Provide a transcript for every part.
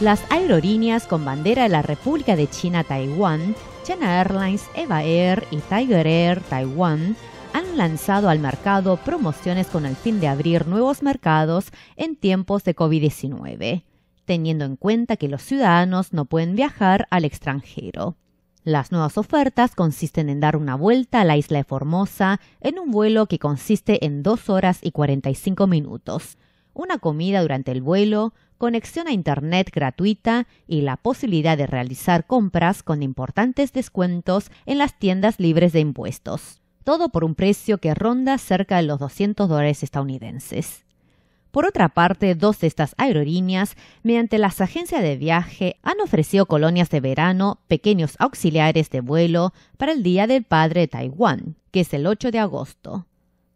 Las aerolíneas con bandera de la República de China Taiwán, China Airlines, Eva Air y Tiger Air Taiwán han lanzado al mercado promociones con el fin de abrir nuevos mercados en tiempos de COVID-19, teniendo en cuenta que los ciudadanos no pueden viajar al extranjero. Las nuevas ofertas consisten en dar una vuelta a la isla de Formosa en un vuelo que consiste en 2 horas y 45 minutos, una comida durante el vuelo, conexión a Internet gratuita y la posibilidad de realizar compras con importantes descuentos en las tiendas libres de impuestos. Todo por un precio que ronda cerca de los 200 dólares estadounidenses. Por otra parte, dos de estas aerolíneas, mediante las agencias de viaje, han ofrecido colonias de verano, pequeños auxiliares de vuelo para el Día del Padre de Taiwán, que es el 8 de agosto.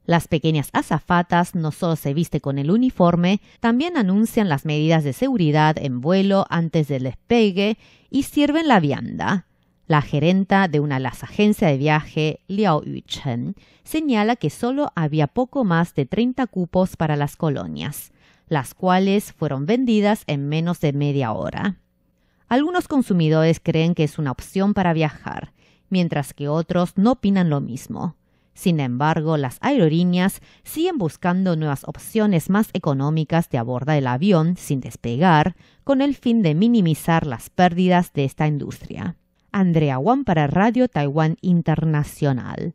Las pequeñas azafatas no solo se viste con el uniforme, también anuncian las medidas de seguridad en vuelo antes del despegue y sirven la vianda. La gerenta de una de las agencias de viaje, Liao Yuchen, señala que solo había poco más de 30 cupos para las colonias, las cuales fueron vendidas en menos de media hora. Algunos consumidores creen que es una opción para viajar, mientras que otros no opinan lo mismo. Sin embargo, las aerolíneas siguen buscando nuevas opciones más económicas de abordar el avión sin despegar, con el fin de minimizar las pérdidas de esta industria. Andrea Wan para Radio Taiwán Internacional.